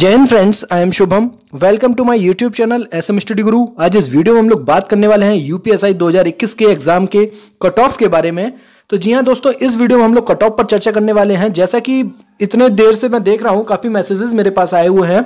जय हिंद friends I am Shubham welcome to my YouTube channel S M study Guru आज इस वीडियो में हम लोग बात करने वाले हैं यूपीएसआई 2021 के एग्जाम के कट ऑफ के बारे में तो जी हाँ दोस्तों इस वीडियो में हम लोग कट ऑफ पर चर्चा करने वाले हैं जैसा कि इतने देर से मैं देख रहा हूँ काफ़ी मैसेजेस मेरे पास आए हुए हैं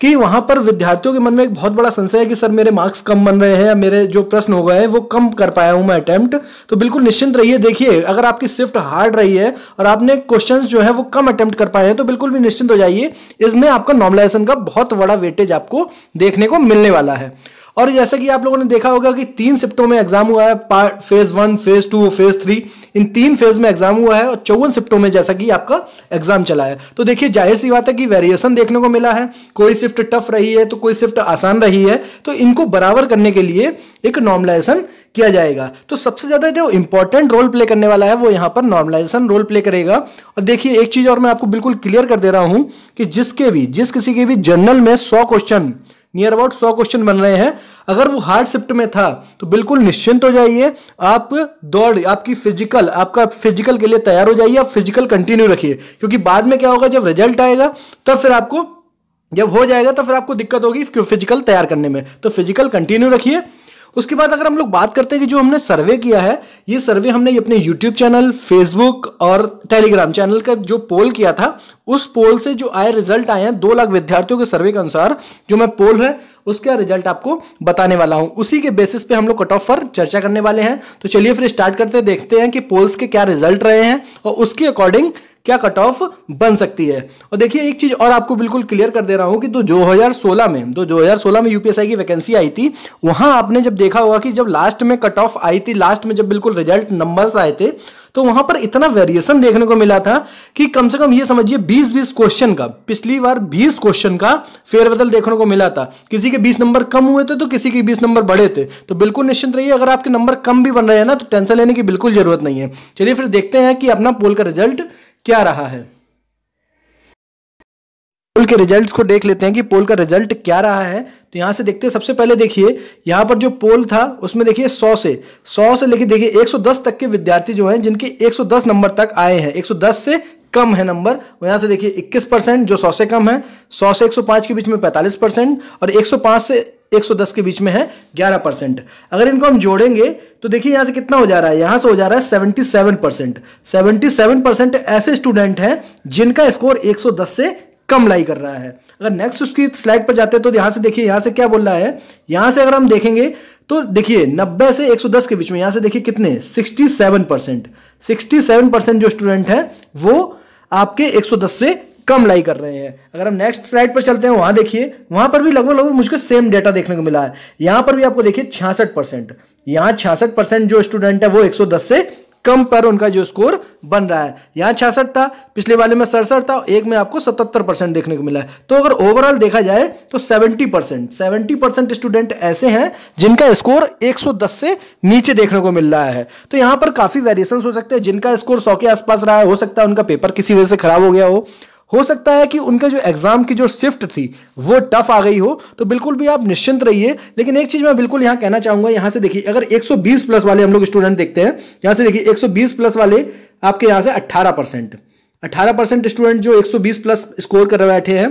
कि वहां पर विद्यार्थियों के मन में एक बहुत बड़ा संशय है कि सर मेरे मार्क्स कम बन रहे हैं या मेरे जो प्रश्न हो गए हैं वो कम कर पाया हूं मैं अटेम्प्ट तो बिल्कुल निश्चिंत रहिए देखिए अगर आपकी शिफ्ट हार्ड रही है और आपने क्वेश्चन जो है वो कम अटेम्प्ट कर पाए हैं तो बिल्कुल भी निश्चिंत हो जाइए इसमें आपका नॉर्मलाइजेशन का बहुत बड़ा वेटेज आपको देखने को मिलने वाला है और जैसा कि आप लोगों ने देखा होगा कि तीन शिफ्टों में एग्जाम हुआ है part phase one phase two phase three इन तीन फेज में एग्जाम हुआ है और चौवन शिफ्टों में जैसा कि आपका एग्जाम चला है तो देखिए जाहिर सी बात है कि वेरिएशन देखने को मिला है कोई शिफ्ट टफ रही है तो कोई शिफ्ट आसान रही है तो इनको बराबर करने के लिए एक नॉर्मलाइजेशन किया जाएगा तो सबसे ज्यादा जो इंपॉर्टेंट रोल प्ले करने वाला है वो यहाँ पर नॉर्मलाइजेशन रोल प्ले करेगा और देखिए एक चीज और मैं आपको बिल्कुल क्लियर कर दे रहा हूं कि जिसके भी जिस किसी के भी जर्नल में सौ क्वेश्चन नियर अबाउट सौ क्वेश्चन बन रहे हैं अगर वो हार्ड शिफ्ट में था तो बिल्कुल निश्चिंत हो जाइए आप दौड़ आपकी फिजिकल आपका फिजिकल के लिए तैयार हो जाइए आप फिजिकल कंटिन्यू रखिए क्योंकि बाद में क्या होगा जब रिजल्ट आएगा तब फिर आपको जब हो जाएगा तो फिर आपको दिक्कत होगी फिजिकल तैयार करने में तो फिजिकल कंटिन्यू रखिए उसके बाद अगर हम लोग बात करते हैं कि जो हमने सर्वे किया है ये सर्वे हमने अपने यूट्यूब चैनल फेसबुक और टेलीग्राम चैनल का जो पोल किया था उस पोल से जो आए रिजल्ट आए हैं दो लाख विद्यार्थियों के सर्वे के अनुसार जो मैं पोल है उसका रिजल्ट आपको बताने वाला हूं उसी के बेसिस पे हम लोग कट ऑफ पर चर्चा करने वाले हैं तो चलिए फिर स्टार्ट करते हैं देखते हैं कि पोल्स के क्या रिजल्ट रहे हैं और उसके अकॉर्डिंग क्या कट ऑफ बन सकती है और देखिए एक चीज और आपको बिल्कुल क्लियर कर दे रहा हूं कि दो हजार सोलह में दो हजार सोलह में यूपीएसआई की वैकेंसी आई थी वहां आपने जब देखा होगा कि जब लास्ट में कट ऑफ आई थी लास्ट में जब बिल्कुल रिजल्ट नंबर आए थे तो वहां पर इतना वेरिएशन देखने को मिला था कि कम से कम ये समझिए 20-20 क्वेश्चन का पिछली बार 20 क्वेश्चन का फेरबदल देखने को मिला था किसी के 20 नंबर कम हुए थे तो किसी के 20 नंबर बढ़े थे तो बिल्कुल निश्चिंत रहिए अगर आपके नंबर कम भी बन रहे हैं ना तो टेंशन लेने की बिल्कुल जरूरत नहीं है चलिए फिर देखते हैं कि अपना पोल का रिजल्ट क्या रहा है पोल के रिजल्ट्स को देख लेते हैं कि पोल का रिजल्ट क्या रहा है तो यहां से देखते हैं सबसे पहले देखिए यहां पर जो पोल था उसमें देखिए 100 से 100 से लेके देखिए 110 तक के विद्यार्थी जो हैं जिनके 110 नंबर तक आए हैं 110 से कम है नंबर यहां से देखिए 21 परसेंट जो 100 से कम है 100 से 105 के बीच में 45 परसेंट और 105 से 110 के बीच में है 11 परसेंट अगर इनको हम जोड़ेंगे तो देखिए यहां से कितना हो जा रहा है यहां से हो जा रहा है 77 परसेंट सेवेंटी परसेंट ऐसे स्टूडेंट हैं जिनका स्कोर 110 से कम लाई कर रहा है अगर नेक्स्ट उसकी स्लाइड पर जाते हैं तो यहां से देखिए यहां से क्या बोल रहा है यहां से अगर हम देखेंगे तो देखिए 90 से 110 के बीच में यहां से देखिए कितने 67 परसेंट सिक्सटी परसेंट जो स्टूडेंट है वो आपके 110 से कम लाई कर रहे हैं अगर हम नेक्स्ट स्लाइड पर चलते हैं वहां देखिए वहां पर भी लगभग लगभग मुझको सेम डेटा देखने को मिला है यहां पर भी आपको देखिए छियासठ परसेंट यहां छियासठ परसेंट जो स्टूडेंट है वो 110 से कम पर उनका जो स्कोर बन रहा है यहाँ छियासठ था पिछले वाले में सड़सठ था एक में आपको सतहत्तर परसेंट देखने को मिला है तो अगर ओवरऑल देखा जाए तो seventy percent seventy percent student ऐसे हैं जिनका स्कोर एक सौ दस से नीचे देखने को मिल रहा है तो यहाँ पर काफ़ी वेरिएशन हो सकते हैं जिनका स्कोर सौ के आसपास रहा है हो सकता है उनका पेपर किसी वजह से खराब हो गया हो हो सकता है कि उनके जो एग्जाम की जो शिफ्ट थी वो टफ आ गई हो तो बिल्कुल भी आप निश्चिंत रहिए लेकिन एक चीज मैं बिल्कुल यहां कहना चाहूंगा यहां से देखिए अगर 120 प्लस वाले हम लोग स्टूडेंट देखते हैं यहां से देखिए 120 प्लस वाले आपके यहां से 18 परसेंट अट्ठारह परसेंट स्टूडेंट जो 120 प्लस स्कोर कर बैठे हैं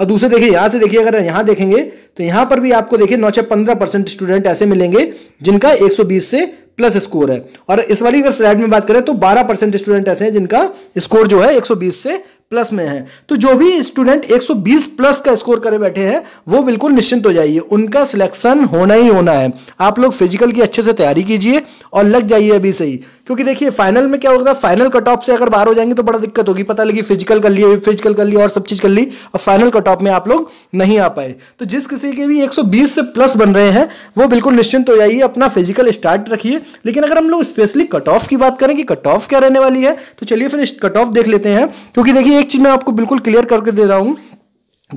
और दूसरे देखिए यहां से देखिए अगर यहां देखेंगे तो यहां पर भी आपको देखिए नौ छह स्टूडेंट ऐसे मिलेंगे जिनका एक से प्लस स्कोर है और इस वाली अगर स्लाइड में बात करें तो 12 परसेंट स्टूडेंट ऐसे हैं जिनका स्कोर जो है 120 से प्लस में है तो जो भी स्टूडेंट 120 प्लस का स्कोर करे बैठे हैं वो बिल्कुल निश्चिंत हो जाइए उनका सिलेक्शन होना ही होना है आप लोग फिजिकल की अच्छे से तैयारी कीजिए और लग जाइए अभी सही क्योंकि देखिए फाइनल में क्या होगा फाइनल कट ऑफ से अगर बाहर हो जाएंगे तो बड़ा दिक्कत होगी पता लगी फिजिकल कर लिए फिजिकल कर लिए और सब चीज़ कर ली और फाइनल कट ऑफ में आप लोग नहीं आ पाए तो जिस किसी के भी एक से प्लस बन रहे हैं वो बिल्कुल निश्चिंत हो जाइए अपना फिजिकल स्टार्ट रखिए लेकिन अगर हम लोग स्पेशली कट ऑफ की बात करें कि कट ऑफ क्या रहने वाली है तो चलिए फिर कट ऑफ देख लेते हैं क्योंकि देखिए एक चीज मैं आपको बिल्कुल क्लियर करके दे रहा हूं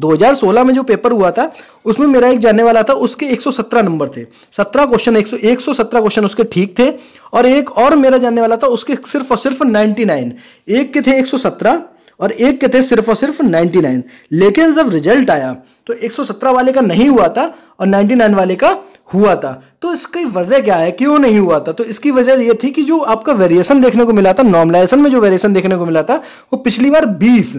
2016 में जो पेपर हुआ था उसमें मेरा एक जाने वाला था उसके 117 नंबर थे 17 क्वेश्चन 100 117 क्वेश्चन उसके ठीक थे और एक और मेरा जाने वाला था उसके सिर्फ और सिर्फ 99 एक के थे और एक के थे सिर्फ और सिर्फ 99 लेकिन जब रिजल्ट आया तो 117 वाले का नहीं हुआ था और 99 वाले का हुआ था तो इसकी वजह क्या है क्यों नहीं हुआ था तो इसकी वजह ये थी कि जो आपका वेरिएशन देखने को मिला था नॉर्मलाइजेशन में जो वेरिएशन देखने को मिला था वो पिछली बार बीस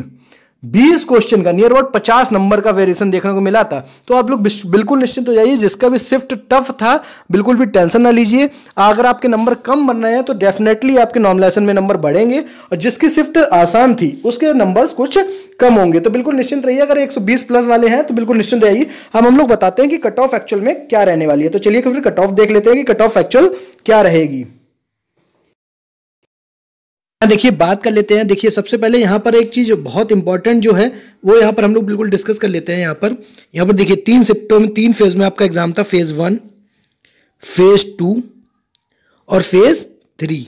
बीस क्वेश्चन का नियर अबाउट पचास नंबर का वेरिएशन देखने को मिला था तो आप लोग बिल्कुल निश्चिंत हो जाइए जिसका भी शिफ्ट टफ था बिल्कुल भी टेंशन ना लीजिए अगर आपके नंबर कम बन रहे हैं तो डेफिनेटली आपके नॉर्मलाइजेशन में नंबर बढ़ेंगे और जिसकी शिफ्ट आसान थी उसके नंबर कुछ कम होंगे तो बिल्कुल निश्चिंत रहिए अगर 120 प्लस वाले हैं तो बिल्कुल निश्चिंत रहिए हम हम लोग बताते हैं कि कट ऑफ एक्चुअल में क्या रहने वाली है तो चलिए फिर कट ऑफ देख लेते हैं कि कट ऑफ एक्चुअल क्या रहेगी हाँ, देखिए बात कर लेते हैं देखिए सबसे पहले यहाँ पर एक चीज बहुत इंपॉर्टेंट जो है वो यहाँ पर हम लोग बिल्कुल डिस्कस कर लेते हैं यहाँ पर यहाँ पर देखिए तीन शिफ्टों में तीन फेज में आपका एग्जाम था फेज वन फेज टू और फेज थ्री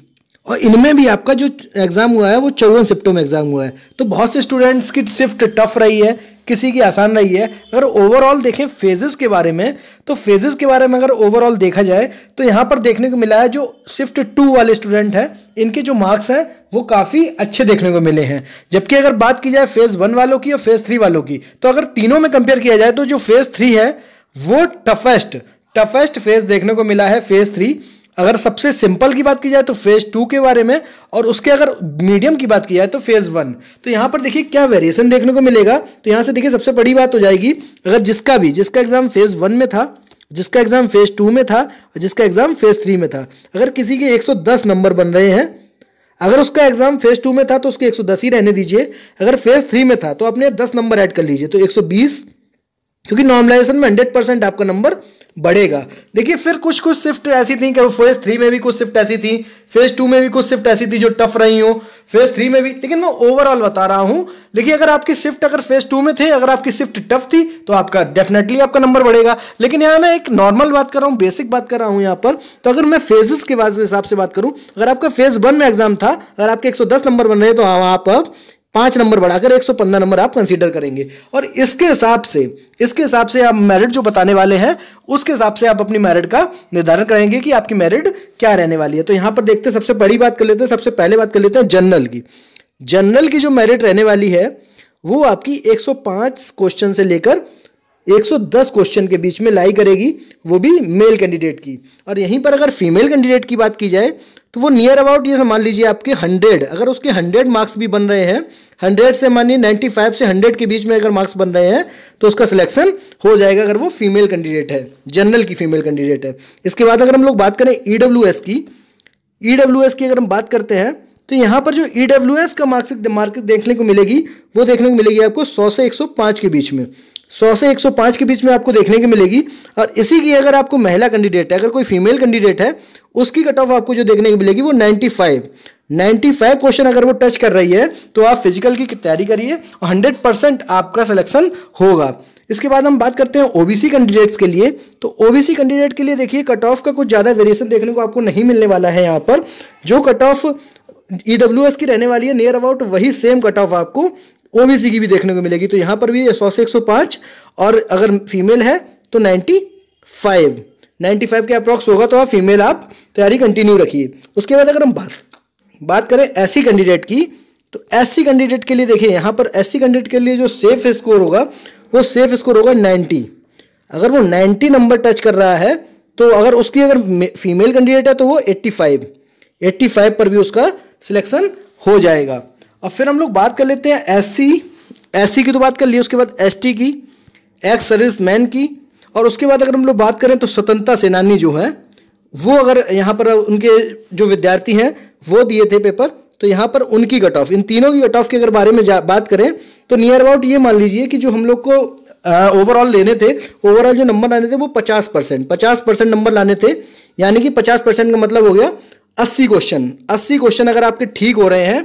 और इनमें भी आपका जो एग्जाम हुआ है वो चौवन शिफ्टों में एग्जाम हुआ है तो बहुत से स्टूडेंट्स की शिफ्ट टफ रही है किसी की आसान रही है अगर ओवरऑल देखें फेजेस के बारे में तो फेजेस के बारे में अगर ओवरऑल देखा जाए तो यहाँ पर देखने को मिला है जो शिफ्ट टू वाले स्टूडेंट हैं इनके जो मार्क्स हैं वो काफ़ी अच्छे देखने को मिले हैं जबकि अगर बात की जाए फेज़ वन वालों की और फेज़ थ्री वालों की तो अगर तीनों में कंपेयर किया जाए तो जो फेज़ थ्री है वो टफेस्ट टफेस्ट फेज देखने को मिला है फेज थ्री अगर सबसे सिंपल की बात की जाए तो फेज टू के बारे में और उसके अगर मीडियम की बात की जाए तो फेज वन तो यहां पर देखिए क्या वेरिएशन देखने को मिलेगा तो यहां से देखिए सबसे बड़ी बात हो जाएगी अगर जिसका भी जिसका एग्जाम फेज वन में था जिसका एग्जाम फेज टू में था और जिसका एग्जाम फेज थ्री में था अगर किसी के एक नंबर बन रहे हैं अगर उसका एग्जाम फेज टू में था तो उसके 110 ही रहने दीजिए अगर फेज थ्री में था तो अपने 10 नंबर ऐड कर लीजिए तो 120 क्योंकि नॉर्मलाइजेशन में 100 परसेंट आपका नंबर बढ़ेगा देखिए फिर कुछ कुछ शिफ्ट ऐसी थी कि फेज थ्री में भी कुछ शिफ्ट ऐसी थी फेज टू में भी कुछ शिफ्ट ऐसी थी जो टफ रही हो फेज थ्री में भी लेकिन मैं ओवरऑल बता रहा हूं देखिए अगर आपकी शिफ्ट अगर फेज टू में थे अगर आपकी शिफ्ट टफ थी तो आपका डेफिनेटली आपका नंबर बढ़ेगा लेकिन यहां मैं एक नॉर्मल बात कर रहा हूं बेसिक बात कर रहा हूं यहां पर तो अगर मैं फेजेस के हिसाब से बात करूं अगर आपका फेज वन में एग्जाम था अगर आपके एक नंबर बन रहे तो आप हाँ, पांच नंबर बढ़ाकर 115 नंबर आप कंसीडर करेंगे और इसके हिसाब से इसके हिसाब से आप मेरिट जो बताने वाले हैं उसके हिसाब से आप अपनी मेरिट का निर्धारण करेंगे कि आपकी मेरिट क्या रहने वाली है तो यहां पर देखते हैं सबसे बड़ी बात कर लेते हैं सबसे पहले बात कर लेते हैं जनरल की जनरल की जो मेरिट रहने वाली है वो आपकी 105 क्वेश्चन से लेकर 110 क्वेश्चन के बीच में लाई करेगी वो भी मेल कैंडिडेट की और यहीं पर अगर फीमेल कैंडिडेट की बात की जाए तो वो नियर अबाउट ये मान लीजिए आपके हंड्रेड अगर उसके हंड्रेड मार्क्स भी बन रहे हैं हंड्रेड से मानिए नाइन्टी फाइव से हंड्रेड के बीच में अगर मार्क्स बन रहे हैं तो उसका सिलेक्शन हो जाएगा अगर वो फीमेल कैंडिडेट है जनरल की फीमेल कैंडिडेट है इसके बाद अगर हम लोग बात करें ई e की ई e की अगर हम बात करते हैं तो यहाँ पर जो ई डब्ल्यू एस का मार्क्स मार्केट देखने को मिलेगी वो देखने को मिलेगी आपको 100 से 105 के बीच में 100 से 105 के बीच में आपको देखने को मिलेगी और इसी की अगर आपको महिला कैंडिडेट है अगर कोई फीमेल कैंडिडेट है उसकी कट ऑफ आपको जो देखने को मिलेगी वो 95 95 क्वेश्चन अगर वो टच कर रही है तो आप फिजिकल की तैयारी करिए और हंड्रेड परसेंट आपका सिलेक्शन होगा इसके बाद हम बात करते हैं ओबीसी कैंडिडेट्स के लिए तो ओबीसी कैंडिडेट के लिए देखिए कट ऑफ का कुछ ज़्यादा वेरिएशन देखने को आपको नहीं मिलने वाला है यहाँ पर जो कट ऑफ ईडब्ल्यू e की रहने वाली है नियर अबाउट वही सेम कट ऑफ आपको ओबीसी की भी देखने को मिलेगी तो यहाँ पर भी सौ से एक और अगर फीमेल है तो नाइन्टी फाइव नाइन्टी फाइव के अप्रॉक्स होगा तो आप फीमेल आप तैयारी कंटिन्यू रखिए उसके बाद अगर हम बात बात करें ऐसी कैंडिडेट की तो ऐसी कैंडिडेट के लिए देखिए यहाँ पर ऐसी कैंडिडेट के लिए जो सेफ स्कोर होगा वो सेफ स्कोर होगा नाइन्टी अगर वो नाइन्टी नंबर टच कर रहा है तो अगर उसकी अगर फीमेल कैंडिडेट है तो वो एट्टी फाइव एट्टी फाइव पर भी उसका सिलेक्शन हो जाएगा और फिर हम लोग बात कर लेते हैं एस सी की तो बात कर ली उसके बाद एस की एक्स सर्विस मैन की और उसके बाद अगर हम लोग बात करें तो स्वतंत्रता सेनानी जो है वो अगर यहाँ पर उनके जो विद्यार्थी हैं वो दिए थे पेपर तो यहाँ पर उनकी कट ऑफ इन तीनों की कट ऑफ के अगर बारे में बात करें तो नियर अबाउट ये मान लीजिए कि जो हम लोग को ओवरऑल लेने थे ओवरऑल जो नंबर लाने थे वो पचास परसेंट पचास परसेंट नंबर लाने थे यानी कि पचास परसेंट का मतलब हो गया अस्सी क्वेश्चन अस्सी क्वेश्चन अगर आपके ठीक हो रहे हैं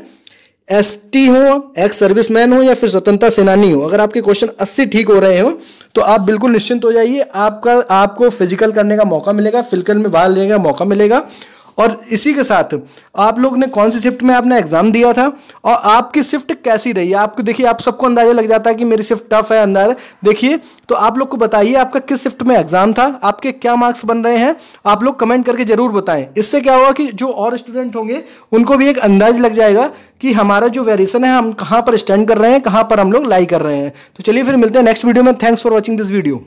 एस टी हो एक्स सर्विसमैन हो या फिर स्वतंत्रता सेनानी हो अगर आपके क्वेश्चन अस्सी ठीक हो रहे हो तो आप बिल्कुल निश्चिंत हो जाइए आपका आपको फिजिकल करने का मौका मिलेगा फिजिकल में बाहर लेने का मौका मिलेगा और इसी के साथ आप लोग ने कौन सी शिफ्ट में आपने एग्ज़ाम दिया था और आपकी शिफ्ट कैसी रही आपको देखिए आप सबको अंदाज़ा लग जाता है कि मेरी शिफ्ट टफ है अंदाज देखिए तो आप लोग को बताइए आपका किस शिफ्ट में एग्ज़ाम था आपके क्या मार्क्स बन रहे हैं आप लोग कमेंट करके ज़रूर बताएं इससे क्या होगा कि जो और स्टूडेंट होंगे उनको भी एक अंदाज लग जाएगा कि हमारा जो वेरिएशन है हम कहां पर स्टैंड कर रहे हैं कहां पर हम लोग लाई कर रहे हैं तो चलिए फिर मिलते हैं नेक्स्ट वीडियो में thanks for watching this video